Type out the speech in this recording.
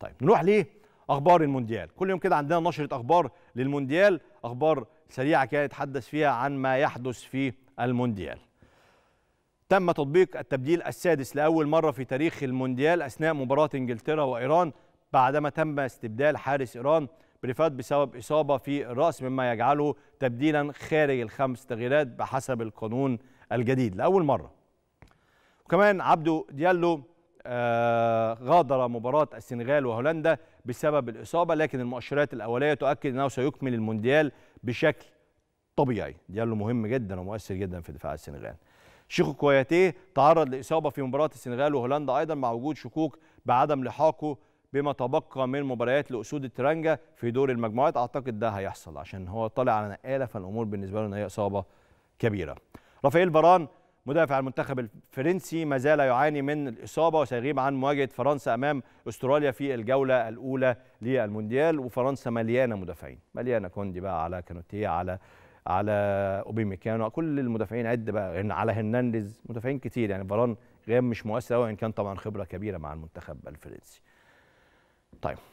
طيب نروح لاخبار المونديال كل يوم كده عندنا نشره اخبار للمونديال اخبار سريعه كده نتحدث فيها عن ما يحدث في المونديال تم تطبيق التبديل السادس لاول مره في تاريخ المونديال اثناء مباراه انجلترا وايران بعدما تم استبدال حارس ايران بريفات بسبب اصابه في الراس مما يجعله تبديلا خارج الخمس تغييرات بحسب القانون الجديد لاول مره وكمان عبدو ديالو آه، غادر مباراة السنغال وهولندا بسبب الإصابة لكن المؤشرات الأولية تؤكد أنه سيكمل المونديال بشكل طبيعي دياله مهم جدا ومؤثر جدا في دفاع السنغال شيخو كوياتيه تعرض لإصابة في مباراة السنغال وهولندا أيضا مع وجود شكوك بعدم لحاقه بما تبقى من مباريات لأسود الترنجة في دور المجموعات أعتقد ده هيحصل عشان هو طالع على نقالة فالأمور بالنسبة له إن هي إصابة كبيرة رافائيل فاران مدافع المنتخب الفرنسي ما زال يعاني من الإصابة وسيغيب عن مواجهة فرنسا أمام أستراليا في الجولة الأولى للمونديال وفرنسا مليانة مدافعين مليانة كوندي بقى على كانوتيه على على اوبيميكانو كل المدافعين عد بقى على هرنانديز مدافعين كتير يعني فاران غياب مش مؤثر قوي ان كان طبعا خبره كبيره مع المنتخب الفرنسي. طيب